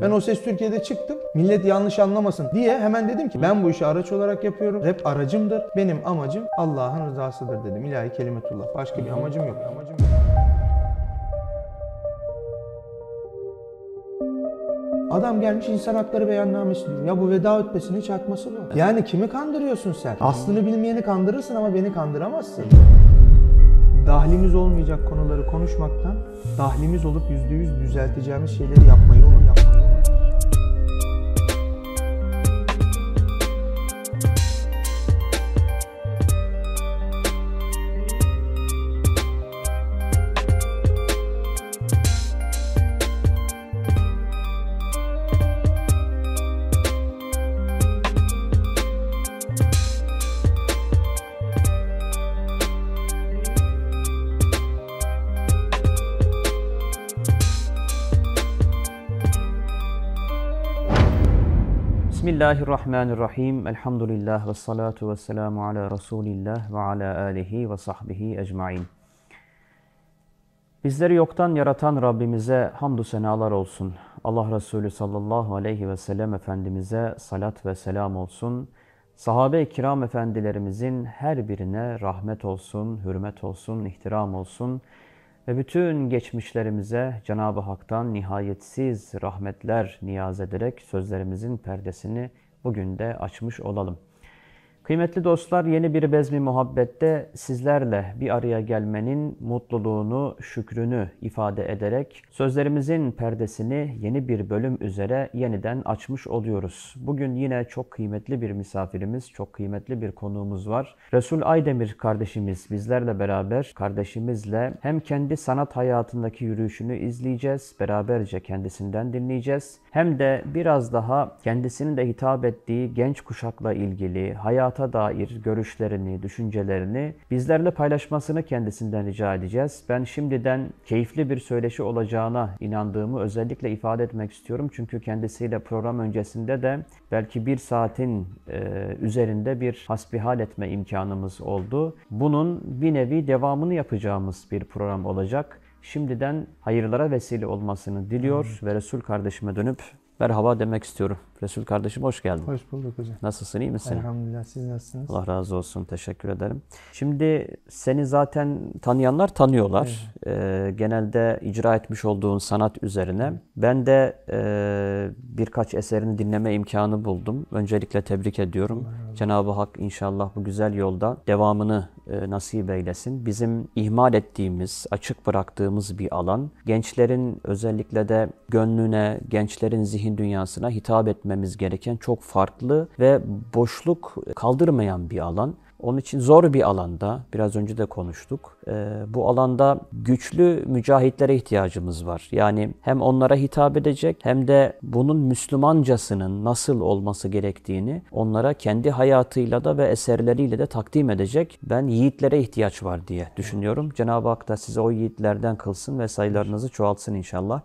Ben o ses Türkiye'de çıktım. Millet yanlış anlamasın diye hemen dedim ki ben bu işi araç olarak yapıyorum. Rap aracımdır. Benim amacım Allah'ın rızasıdır dedim. İlahi kelimetullah. Başka bir amacım yok. Amacım yok. Adam gelmiş insan hakları beyannamesi diyor. Ya bu veda ötmesinin çakması bu. Yani kimi kandırıyorsun sen? Aslını bilmeyeni kandırırsın ama beni kandıramazsın. Dahlimiz olmayacak konuları konuşmaktan dahlimiz olup yüzde yüz düzelteceğimiz şeyleri yapmayı unut. Bismillahirrahmanirrahim. Elhamdülillah ve salatu ve selamu ala Resulillah ve ala alihi ve sahbihi ecmain. Bizleri yoktan yaratan Rabbimize hamdü senalar olsun. Allah Resulü sallallahu aleyhi ve sellem Efendimiz'e salat ve selam olsun. Sahabe-i kiram efendilerimizin her birine rahmet olsun, hürmet olsun, ihtiram olsun. Ve bütün geçmişlerimize Cenab-ı Hak'tan nihayetsiz rahmetler niyaz ederek sözlerimizin perdesini bugün de açmış olalım. Kıymetli dostlar, yeni bir Bezmi Muhabbet'te sizlerle bir araya gelmenin mutluluğunu, şükrünü ifade ederek sözlerimizin perdesini yeni bir bölüm üzere yeniden açmış oluyoruz. Bugün yine çok kıymetli bir misafirimiz, çok kıymetli bir konuğumuz var. Resul Aydemir kardeşimiz bizlerle beraber, kardeşimizle hem kendi sanat hayatındaki yürüyüşünü izleyeceğiz, beraberce kendisinden dinleyeceğiz. Hem de biraz daha kendisinin de hitap ettiği genç kuşakla ilgili, hayat hayata dair görüşlerini, düşüncelerini bizlerle paylaşmasını kendisinden rica edeceğiz. Ben şimdiden keyifli bir söyleşi olacağına inandığımı özellikle ifade etmek istiyorum. Çünkü kendisiyle program öncesinde de belki bir saatin e, üzerinde bir hasbihal etme imkanımız oldu. Bunun bir nevi devamını yapacağımız bir program olacak. Şimdiden hayırlara vesile olmasını diliyor ve Resul kardeşime dönüp merhaba demek istiyorum. Resul kardeşim hoş geldin. Hoş bulduk hocam. Nasılsın iyi misin? Elhamdülillah siz nasılsınız? Allah razı olsun teşekkür ederim. Şimdi seni zaten tanıyanlar tanıyorlar. Evet. Ee, genelde icra etmiş olduğun sanat üzerine. Ben de e, birkaç eserini dinleme imkanı buldum. Öncelikle tebrik ediyorum. Cenab-ı Hak inşallah bu güzel yolda devamını e, nasip eylesin. Bizim ihmal ettiğimiz, açık bıraktığımız bir alan. Gençlerin özellikle de gönlüne, gençlerin zihin dünyasına hitap etmesi etmemiz gereken çok farklı ve boşluk kaldırmayan bir alan. Onun için zor bir alanda, biraz önce de konuştuk. Ee, bu alanda güçlü mücahitlere ihtiyacımız var. Yani hem onlara hitap edecek hem de bunun Müslümancasının nasıl olması gerektiğini onlara kendi hayatıyla da ve eserleriyle de takdim edecek ben yiğitlere ihtiyaç var diye düşünüyorum. Cenab-ı Hak da size o yiğitlerden kılsın ve sayılarınızı çoğaltsın inşallah.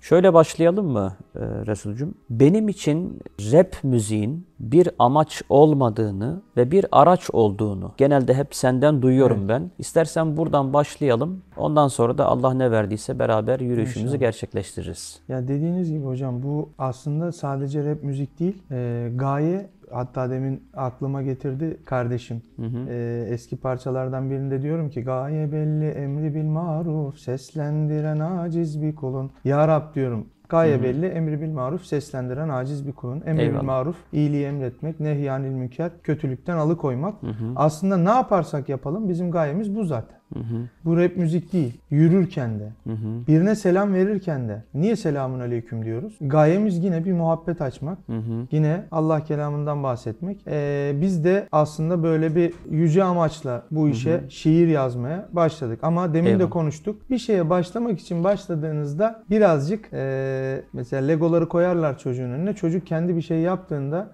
Şöyle başlayalım mı e, Resulcüm? Benim için rap müziğin bir amaç olmadığını ve bir araç olduğunu genelde hep senden duyuyorum evet. ben. İstersen buradan başlayalım. Ondan sonra da Allah ne verdiyse beraber yürüyüşümüzü İnşallah. gerçekleştiririz. Ya dediğiniz gibi hocam bu aslında sadece rap müzik değil. E, gaye hatta demin aklıma getirdi kardeşim. Hı hı. E, eski parçalardan birinde diyorum ki gaye belli emri bil maruf seslendiren aciz bir kulun. Ya Rab diyorum gaye belli, emri bil maruf seslendiren aciz bir kulun. Emri Eyvallah. bil maruf iyiliği emretmek, nehyanil münker kötülükten alıkoymak. Hı-hı. Aslında ne yaparsak yapalım bizim gayemiz bu zaten. Hı hı. Bu rap müzik değil. Yürürken de, hı hı. birine selam verirken de niye selamun aleyküm diyoruz? Gayemiz yine bir muhabbet açmak. Hı hı. Yine Allah kelamından bahsetmek. Ee, biz de aslında böyle bir yüce amaçla bu işe hı hı. şiir yazmaya başladık. Ama demin Eyvallah. de konuştuk. Bir şeye başlamak için başladığınızda birazcık e, mesela legoları koyarlar çocuğun önüne. Çocuk kendi bir şey yaptığında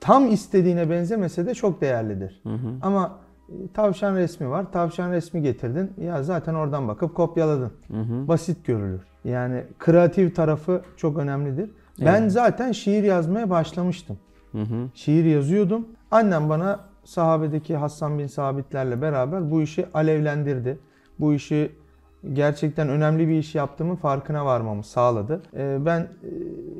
tam istediğine benzemese de çok değerlidir. Hı hı. Ama e, tavşan resmi var. Tavşan resmi getirdin. Ya zaten oradan bakıp kopyaladın. Hı hı. Basit görülür. Yani kreatif tarafı çok önemlidir. Evet. Ben zaten şiir yazmaya başlamıştım. Hı hı. Şiir yazıyordum. Annem bana sahabedeki Hasan bin Sabitlerle beraber bu işi alevlendirdi. Bu işi gerçekten önemli bir iş yaptığımın farkına varmamı sağladı. E, ben e,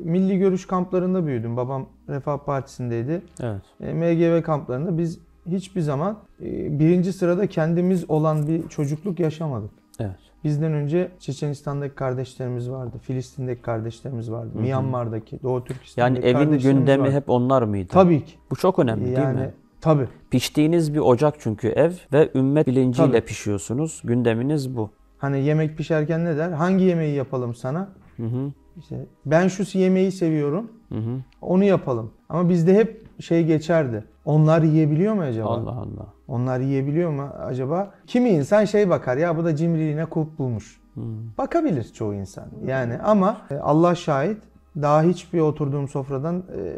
milli görüş kamplarında büyüdüm. Babam Refah Partisi'ndeydi. Evet. MGV kamplarında biz hiçbir zaman e, birinci sırada kendimiz olan bir çocukluk yaşamadık. Evet. Bizden önce Çeçenistan'daki kardeşlerimiz vardı, Filistin'deki kardeşlerimiz vardı, Hı-hı. Myanmar'daki, Doğu Türkistan'daki yani kardeşlerimiz Yani evin gündemi vardı. hep onlar mıydı? Tabii ki. Bu çok önemli yani, değil mi? Tabii. Piştiğiniz bir ocak çünkü ev ve ümmet bilinciyle tabii. pişiyorsunuz. Gündeminiz bu. Hani yemek pişerken ne der? Hangi yemeği yapalım sana? Hı hı. İşte ben şu yemeği seviyorum. Hı hı. Onu yapalım. Ama bizde hep şey geçerdi. Onlar yiyebiliyor mu acaba? Allah Allah. Onlar yiyebiliyor mu acaba? Kimi insan şey bakar ya bu da cimriliğine kulp bulmuş. Hı. Bakabilir çoğu insan. Yani ama e, Allah şahit daha hiçbir oturduğum sofradan e,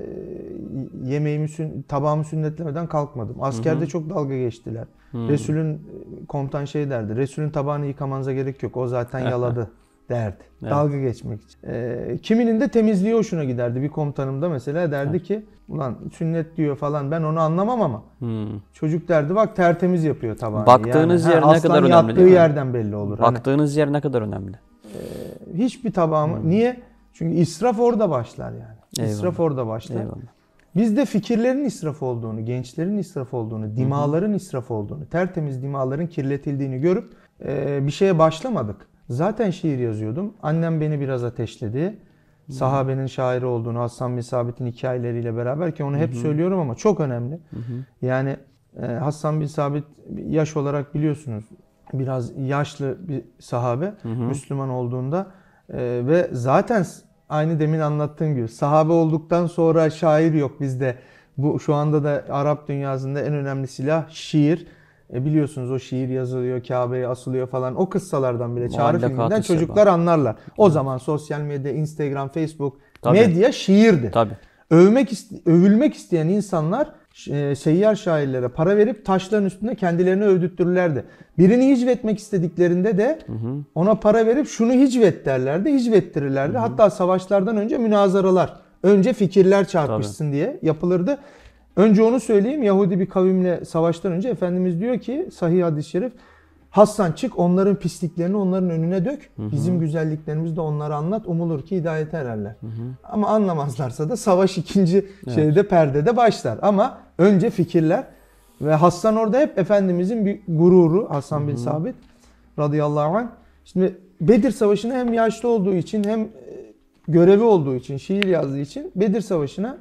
yemeğimi sün, tabağımı sünnetlemeden kalkmadım. Askerde hı hı. çok dalga geçtiler. Hı. Resulün e, komutan şey derdi. Resulün tabağını yıkamanıza gerek yok. O zaten yaladı derdi. Evet. Dalga geçmek için. E, kiminin de temizliği hoşuna giderdi. Bir komutanım da mesela derdi evet. ki ulan sünnet diyor falan ben onu anlamam ama hmm. çocuk derdi bak tertemiz yapıyor tabağını. Baktığınız yani, hani. yer ne kadar önemli. yattığı yerden belli olur. Baktığınız hani, yer ne kadar önemli. E, hiçbir tabağımı hmm. niye? Çünkü israf orada başlar yani. Eyvallah. İsraf orada başlar. Eyvallah. Biz de fikirlerin israf olduğunu, gençlerin israf olduğunu, dimaların israf olduğunu, tertemiz dimaların kirletildiğini görüp e, bir şeye başlamadık. Zaten şiir yazıyordum. Annem beni biraz ateşledi. Sahabenin şair olduğunu, Hasan bin Sabit'in hikayeleriyle beraber ki onu hep Hı -hı. söylüyorum ama çok önemli. Hı -hı. Yani e, Hasan bin Sabit yaş olarak biliyorsunuz biraz yaşlı bir sahabe Hı -hı. Müslüman olduğunda e, ve zaten aynı demin anlattığım gibi sahabe olduktan sonra şair yok bizde. Bu şu anda da Arap dünyasında en önemli silah şiir. E biliyorsunuz o şiir yazılıyor, Kabe'ye asılıyor falan. O kıssalardan bile çağrı filminden sebebi. çocuklar anlarlar. O zaman sosyal medya, Instagram, Facebook, Tabii. medya şiirdi. Tabii. Övmek övülmek isteyen insanlar e, seyyar şairlere para verip taşların üstünde kendilerini övdüttürürlerdi. Birini hicvetmek istediklerinde de hı hı. ona para verip şunu hicvet derlerdi, hicvettirirlerdi. Hı hı. Hatta savaşlardan önce münazaralar, önce fikirler çarpışsın Tabii. diye yapılırdı. Önce onu söyleyeyim. Yahudi bir kavimle savaştan önce Efendimiz diyor ki sahih hadis-i şerif Hasan çık onların pisliklerini onların önüne dök. Bizim güzelliklerimizi de onlara anlat. Umulur ki hidayete ererler. Ama anlamazlarsa da savaş ikinci evet. şeyde perdede başlar. Ama önce fikirler ve Hasan orada hep Efendimizin bir gururu Hasan bin Sabit radıyallahu anh. Şimdi Bedir Savaşı'na hem yaşlı olduğu için hem e, görevi olduğu için, şiir yazdığı için Bedir Savaşı'na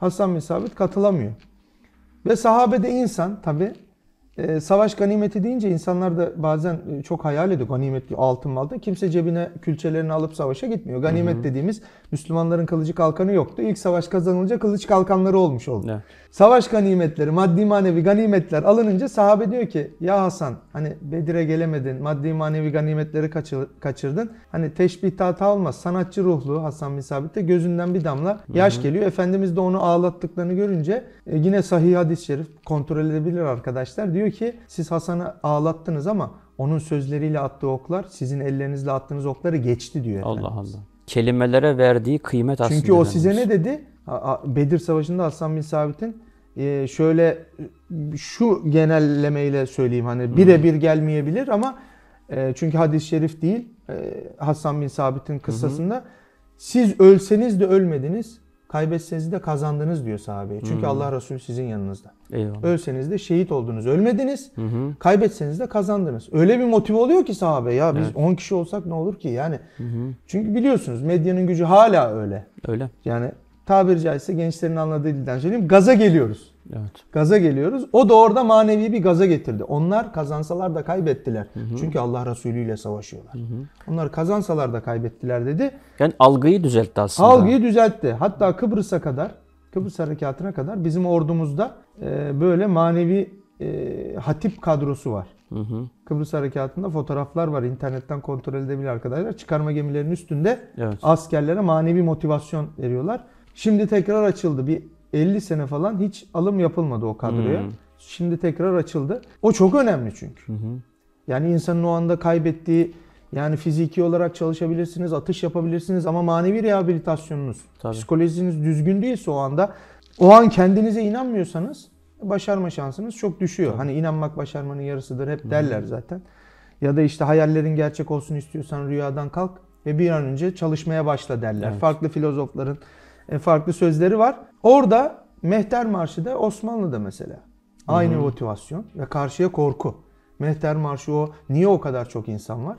Hasan bin Sabit katılamıyor. Ve sahabede insan tabi e, savaş ganimeti deyince insanlar da bazen e, çok hayal ediyor ganimet altın malda. Kimse cebine külçelerini alıp savaşa gitmiyor. Ganimet hı hı. dediğimiz Müslümanların kılıcı kalkanı yoktu. İlk savaş kazanılınca kılıç kalkanları olmuş oldu. Ne? Savaş ganimetleri, maddi manevi ganimetler alınınca sahabe diyor ki ya Hasan hani Bedir'e gelemedin, maddi manevi ganimetleri kaçır, kaçırdın. Hani teşbih tata olmaz. Sanatçı ruhlu Hasan bin Sabit'te gözünden bir damla yaş hı hı. geliyor. Efendimiz de onu ağlattıklarını görünce e, yine sahih hadis-i şerif kontrol edebilir arkadaşlar. Diyor diyor ki siz Hasan'ı ağlattınız ama onun sözleriyle attığı oklar sizin ellerinizle attığınız okları geçti diyor. Allah Allah. Kelimelere verdiği kıymet aslında. Çünkü o denilmiş. size ne dedi? Bedir Savaşı'nda Hasan bin Sabit'in e, şöyle şu genellemeyle söyleyeyim hani hmm. birebir gelmeyebilir ama e, çünkü hadis-i şerif değil e, Hasan bin Sabit'in kıssasında siz ölseniz de ölmediniz Kaybetseniz de kazandınız diyor sahabeye. Çünkü hmm. Allah Resulü sizin yanınızda. Eyvallah. Ölseniz de şehit oldunuz. Ölmediniz. Hı hı. Kaybetseniz de kazandınız. Öyle bir motiv oluyor ki sahabe ya biz evet. 10 kişi olsak ne olur ki yani. Hı hı. Çünkü biliyorsunuz medyanın gücü hala öyle. Öyle. Yani tabiri caizse gençlerin anladığı dilden söyleyeyim gaza geliyoruz. Evet. Gaza geliyoruz. O da orada manevi bir gaza getirdi. Onlar kazansalar da kaybettiler. Hı hı. Çünkü Allah Resulü ile savaşıyorlar. Hı hı. Onlar kazansalar da kaybettiler dedi. Yani algıyı düzeltti aslında. Algıyı düzeltti. Hatta Kıbrıs'a kadar, Kıbrıs harekatına kadar bizim ordumuzda e, böyle manevi e, hatip kadrosu var. Hı hı. Kıbrıs harekatında fotoğraflar var. İnternetten kontrol edebilir arkadaşlar. Çıkarma gemilerinin üstünde evet. askerlere manevi motivasyon veriyorlar. Şimdi tekrar açıldı. Bir 50 sene falan hiç alım yapılmadı o kadroya. Hmm. Şimdi tekrar açıldı. O çok önemli çünkü. Hı Yani insanın o anda kaybettiği yani fiziki olarak çalışabilirsiniz, atış yapabilirsiniz ama manevi rehabilitasyonunuz, Tabii. psikolojiniz düzgün değilse o anda, o an kendinize inanmıyorsanız başarma şansınız çok düşüyor. Tabii. Hani inanmak başarmanın yarısıdır hep derler zaten. Ya da işte hayallerin gerçek olsun istiyorsan rüyadan kalk ve bir an önce çalışmaya başla derler. Evet. Farklı filozofların e, farklı sözleri var. Orada Mehter Marşı da Osmanlı'da mesela. Aynı Hı-hı. motivasyon ve karşıya korku. Mehter Marşı o niye o kadar çok insan var?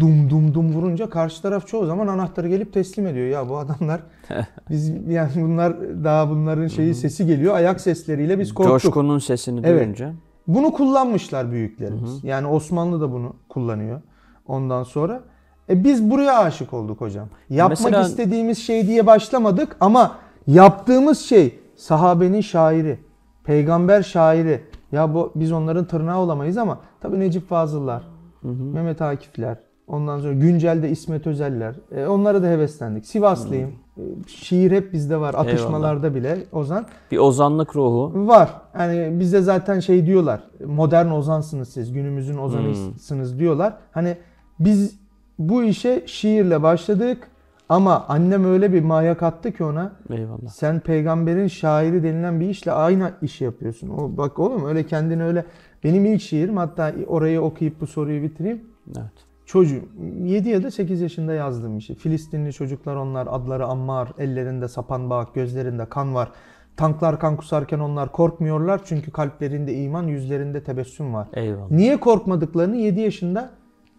Dum dum dum vurunca karşı taraf çoğu zaman anahtarı gelip teslim ediyor. Ya bu adamlar biz yani bunlar daha bunların şeyi Hı-hı. sesi geliyor. Ayak sesleriyle biz korktuk. Coşkunun sesini evet. Bunu kullanmışlar büyüklerimiz. Hı-hı. Yani Osmanlı da bunu kullanıyor. Ondan sonra e biz buraya aşık olduk hocam. Yapmak Mesela... istediğimiz şey diye başlamadık ama yaptığımız şey sahabenin şairi, peygamber şairi. Ya bu biz onların tırnağı olamayız ama tabii Necip Fazıl'lar, hı hı. Mehmet Akif'ler, ondan sonra güncelde İsmet Özel'ler. E, onlara da heveslendik. Sivaslıyım. Hı. E, şiir hep bizde var. Atışmalarda Eyvallah. bile Ozan. Bir ozanlık ruhu. Var. Yani bizde zaten şey diyorlar. Modern ozansınız siz. Günümüzün hmm. ozanısınız diyorlar. Hani biz bu işe şiirle başladık ama annem öyle bir maya kattı ki ona. Eyvallah. Sen peygamberin şairi denilen bir işle aynı işi yapıyorsun. O, bak oğlum öyle kendini öyle. Benim ilk şiirim hatta orayı okuyup bu soruyu bitireyim. Evet. Çocuğum 7 ya da 8 yaşında yazdığım işi. Filistinli çocuklar onlar adları Ammar, ellerinde sapan bağ, gözlerinde kan var. Tanklar kan kusarken onlar korkmuyorlar çünkü kalplerinde iman, yüzlerinde tebessüm var. Eyvallah. Niye korkmadıklarını 7 yaşında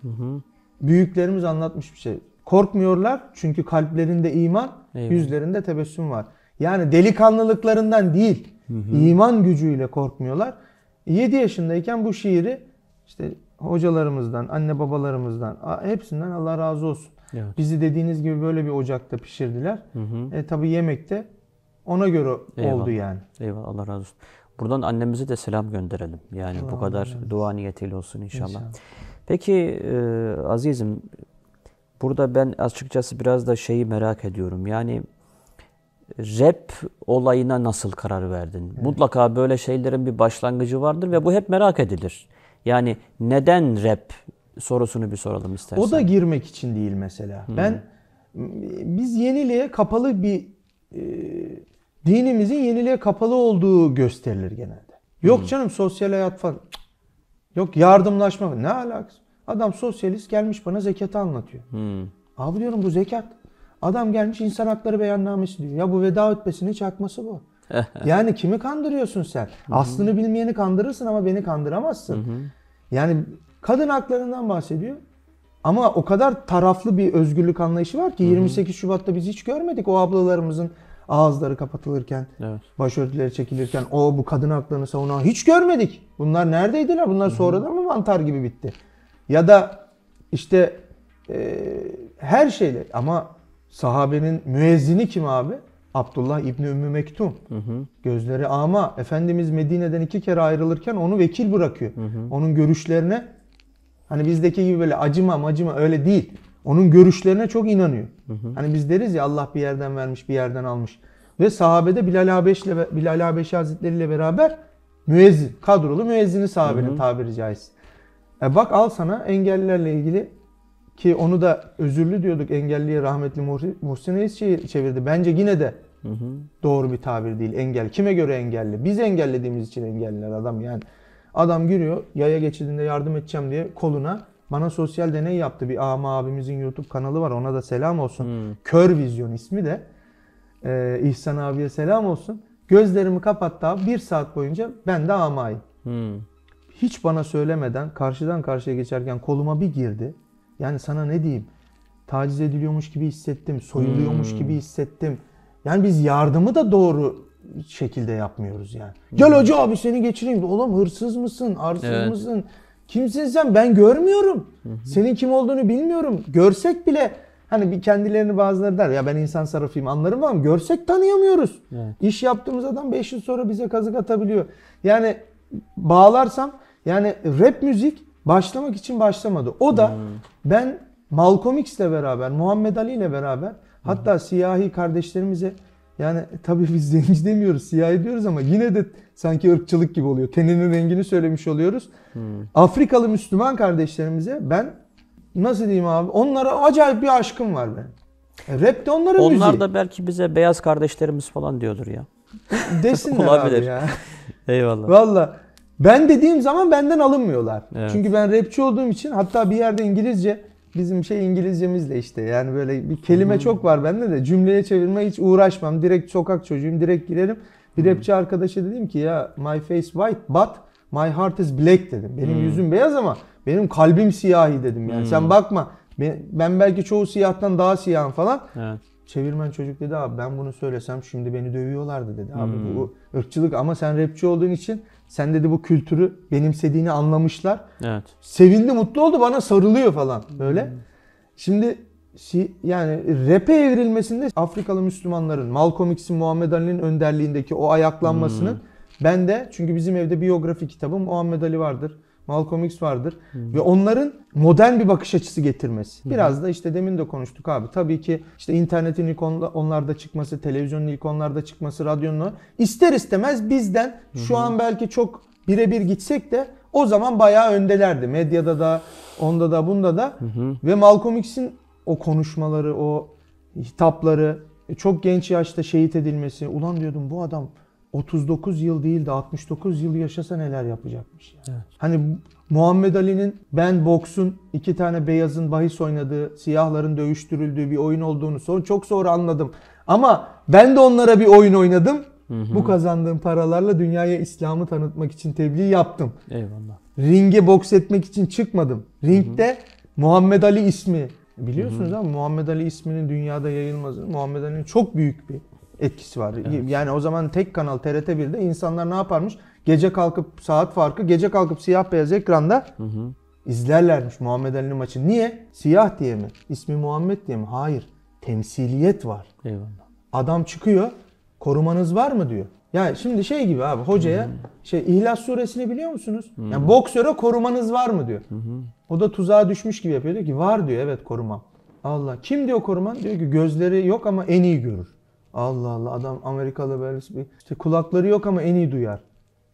hı hı büyüklerimiz anlatmış bir şey. Korkmuyorlar çünkü kalplerinde iman, Eyvallah. yüzlerinde tebessüm var. Yani delikanlılıklarından değil, hı hı. iman gücüyle korkmuyorlar. 7 yaşındayken bu şiiri işte hocalarımızdan, anne babalarımızdan, hepsinden Allah razı olsun. Evet. Bizi dediğiniz gibi böyle bir ocakta pişirdiler. Hı hı. E tabii yemekte ona göre Eyvallah. oldu yani. Eyvallah Allah razı olsun. Buradan annemize de selam gönderelim. Yani Allah bu kadar dua niyetiyle olsun inşallah. inşallah. Peki e, azizim burada ben açıkçası biraz da şeyi merak ediyorum. Yani rap olayına nasıl karar verdin? Evet. Mutlaka böyle şeylerin bir başlangıcı vardır ve bu hep merak edilir. Yani neden rap sorusunu bir soralım istersen. O da girmek için değil mesela. Hmm. Ben biz yeniliğe kapalı bir e, dinimizin yeniliğe kapalı olduğu gösterilir genelde. Yok hmm. canım sosyal hayat falan. Yok yardımlaşma. Ne alakası? Adam sosyalist gelmiş bana zekatı anlatıyor. Hmm. Abi diyorum bu zekat. Adam gelmiş insan hakları beyannamesi diyor. Ya bu veda ötbesinin çakması bu. yani kimi kandırıyorsun sen? Hmm. Aslını bilmeyeni kandırırsın ama beni kandıramazsın. Hmm. yani kadın haklarından bahsediyor. Ama o kadar taraflı bir özgürlük anlayışı var ki 28 hmm. Şubat'ta biz hiç görmedik o ablalarımızın ağızları kapatılırken, evet. başörtüleri çekilirken o bu kadın haklarını savunan hiç görmedik. Bunlar neredeydiler? Bunlar sonradan mı mantar gibi bitti? Ya da işte e, her şeyle ama sahabenin müezzini kim abi? Abdullah İbni Ümmü Mektum. Hı hı. Gözleri ama Efendimiz Medine'den iki kere ayrılırken onu vekil bırakıyor. Hı hı. Onun görüşlerine hani bizdeki gibi böyle acıma acıma öyle değil. Onun görüşlerine çok inanıyor. Hı hı. Hani biz deriz ya Allah bir yerden vermiş bir yerden almış. Ve sahabede Bilal Habeş'le Bilal Habeşi Hazretleri ile beraber müezzin, kadrolu müezzini sahabenin tabiri caizse. E bak al sana engellilerle ilgili ki onu da özürlü diyorduk engelliye rahmetli Muhsin Reis çevirdi. Bence yine de hı hı. doğru bir tabir değil. Engel kime göre engelli? Biz engellediğimiz için engelliler adam yani. Adam giriyor yaya geçidinde yardım edeceğim diye koluna bana sosyal deney yaptı. Bir ama abimizin YouTube kanalı var. Ona da selam olsun. Hmm. Kör Vizyon ismi de. Ee, İhsan abiye selam olsun. Gözlerimi kapattı abi. Bir saat boyunca ben de amayım. Hmm. Hiç bana söylemeden karşıdan karşıya geçerken koluma bir girdi. Yani sana ne diyeyim? Taciz ediliyormuş gibi hissettim. Soyuluyormuş hmm. gibi hissettim. Yani biz yardımı da doğru şekilde yapmıyoruz yani. Hmm. Gel hoca abi seni geçireyim. Oğlum hırsız mısın? Arsız evet. mısın? Kimsin sen? Ben görmüyorum. Senin kim olduğunu bilmiyorum. Görsek bile hani bir kendilerini bazıları der ya ben insan sarrafıyım anlarım ama görsek tanıyamıyoruz. Evet. İş yaptığımız adam 5 yıl sonra bize kazık atabiliyor. Yani bağlarsam yani rap müzik başlamak için başlamadı. O da hmm. ben Malcolm X ile beraber, Muhammed Ali ile beraber hatta siyahi kardeşlerimize yani e, tabii biz zenci demiyoruz, siyah diyoruz ama yine de sanki ırkçılık gibi oluyor. Teninin rengini söylemiş oluyoruz. Hmm. Afrikalı Müslüman kardeşlerimize ben nasıl diyeyim abi onlara acayip bir aşkım var ben. E, rap de onların Onlar müziği. da belki bize beyaz kardeşlerimiz falan diyordur ya. Desinler abi ya. Eyvallah. Valla. Ben dediğim zaman benden alınmıyorlar. Evet. Çünkü ben rapçi olduğum için hatta bir yerde İngilizce bizim şey İngilizcemizle işte yani böyle bir kelime çok var bende de cümleye çevirme hiç uğraşmam. Direkt sokak çocuğuyum direkt girerim. Bir rapçi arkadaşa dedim ki ya my face white but my heart is black dedim. Benim yüzüm beyaz ama benim kalbim siyahi dedim yani sen bakma ben belki çoğu siyahtan daha siyahım falan. Evet. Çevirmen çocuk dedi abi ben bunu söylesem şimdi beni dövüyorlardı dedi. Abi bu ırkçılık ama sen rapçi olduğun için sen dedi bu kültürü benimsediğini anlamışlar. Evet. Sevindi, mutlu oldu bana sarılıyor falan böyle. Hmm. Şimdi yani rap'e evrilmesinde Afrikalı Müslümanların, Malcolm X'in, Muhammed Ali'nin önderliğindeki o ayaklanmasının hmm. ben de çünkü bizim evde biyografi kitabı Muhammed Ali vardır. Malcolm X vardır. Hmm. Ve onların modern bir bakış açısı getirmesi. Biraz da işte demin de konuştuk abi. Tabii ki işte internetin ilk onlarda çıkması, televizyonun ilk onlarda çıkması, radyonun ister istemez bizden şu an belki çok birebir gitsek de o zaman bayağı öndelerdi. Medyada da, onda da, bunda da. Ve Malcolm X'in o konuşmaları, o hitapları, e, çok genç yaşta şehit edilmesi. Ulan diyordum bu adam 39 yıl değil de 69 yıl yaşasa neler yapacakmış yani. Evet. Hani Muhammed Ali'nin ben boksun iki tane beyazın bahis oynadığı, siyahların dövüştürüldüğü bir oyun olduğunu son çok sonra anladım. Ama ben de onlara bir oyun oynadım. Hı hı. Bu kazandığım paralarla dünyaya İslam'ı tanıtmak için tebliğ yaptım. Eyvallah. Ringe boks etmek için çıkmadım. Ringde hı hı. Muhammed Ali ismi biliyorsunuz hı hı. ama Muhammed Ali isminin dünyada yayılması Muhammed Ali'nin çok büyük bir etkisi var. Evet. Yani o zaman tek kanal TRT1'de insanlar ne yaparmış? Gece kalkıp saat farkı, gece kalkıp siyah beyaz ekranda hı hı. izlerlermiş Muhammed Ali'nin maçı. Niye? Siyah diye mi? İsmi Muhammed diye mi? Hayır. Temsiliyet var. Eyvallah. Adam çıkıyor. Korumanız var mı diyor. Yani şimdi şey gibi abi hocaya hmm. şey İhlas suresini biliyor musunuz? Hmm. Yani boksöre korumanız var mı diyor. Hmm. O da tuzağa düşmüş gibi yapıyor. Diyor ki var diyor evet korumam. Allah kim diyor koruman? Diyor ki gözleri yok ama en iyi görür. Allah Allah adam Amerikalı böyle bir işte kulakları yok ama en iyi duyar.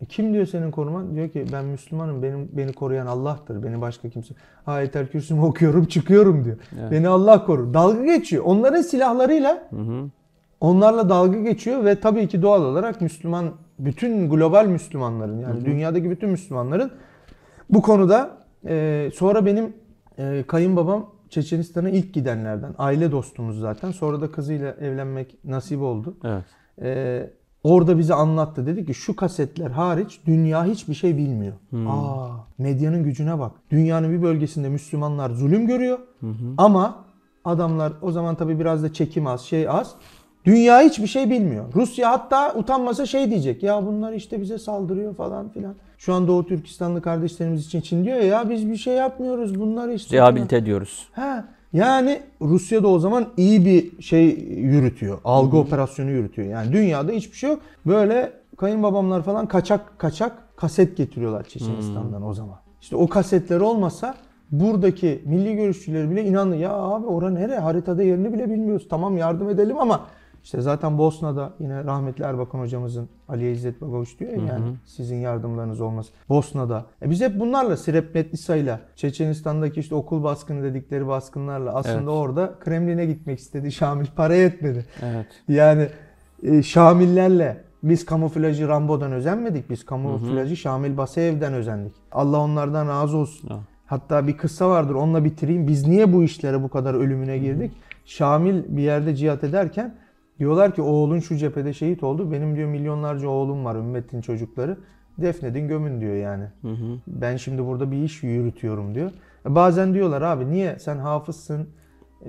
E kim diyor senin koruman? Diyor ki ben Müslümanım. Benim beni koruyan Allah'tır. Beni başka kimse. Ayetel kürsümü okuyorum, çıkıyorum diyor. Evet. Beni Allah korur. Dalga geçiyor. Onların silahlarıyla hı hı. onlarla dalga geçiyor ve tabii ki doğal olarak Müslüman bütün global Müslümanların yani hı hı. dünyadaki bütün Müslümanların bu konuda e, sonra benim e, kayınbabam Çeçenistan'a ilk gidenlerden. Aile dostumuz zaten. Sonra da kızıyla evlenmek nasip oldu. Evet. Ee, orada bize anlattı. Dedi ki şu kasetler hariç dünya hiçbir şey bilmiyor. Hmm. Aa, medyanın gücüne bak. Dünyanın bir bölgesinde Müslümanlar zulüm görüyor. Hı hı. Ama adamlar o zaman tabii biraz da çekim az, şey az. Dünya hiçbir şey bilmiyor. Rusya hatta utanmasa şey diyecek. Ya bunlar işte bize saldırıyor falan filan. Şu an Doğu Türkistanlı kardeşlerimiz için Çin diyor ya, ya biz bir şey yapmıyoruz. Bunlar işte rehabilite ediyoruz. He. Yani Rusya da o zaman iyi bir şey yürütüyor. Algı Hı-hı. operasyonu yürütüyor. Yani dünyada hiçbir şey yok. Böyle kayınbabamlar falan kaçak kaçak kaset getiriyorlar Çeçenistan'dan o zaman. İşte o kasetler olmasa buradaki milli görüşçüler bile inandı. Ya abi ora nere haritada yerini bile bilmiyoruz. Tamam yardım edelim ama işte zaten Bosna'da yine rahmetli Erbakan hocamızın Ali İzzet Babavuç diyor ya hı hı. yani sizin yardımlarınız olmaz. Bosna'da. E biz hep bunlarla Srebrenica'yla, Çeçenistan'daki işte okul baskını dedikleri baskınlarla aslında evet. orada Kremlin'e gitmek istedi Şamil. Para yetmedi. Evet. Yani e, Şamillerle biz kamuflajı Rambo'dan özenmedik. Biz kamuflajı hı hı. Şamil Basayev'den özendik. Allah onlardan razı olsun. Ya. Hatta bir kısa vardır onunla bitireyim. Biz niye bu işlere bu kadar ölümüne girdik? Hı hı. Şamil bir yerde cihat ederken Diyorlar ki oğlun şu cephede şehit oldu. Benim diyor milyonlarca oğlum var ümmetin çocukları. Defnedin gömün diyor yani. Hı hı. Ben şimdi burada bir iş yürütüyorum diyor. E, bazen diyorlar abi niye sen hafızsın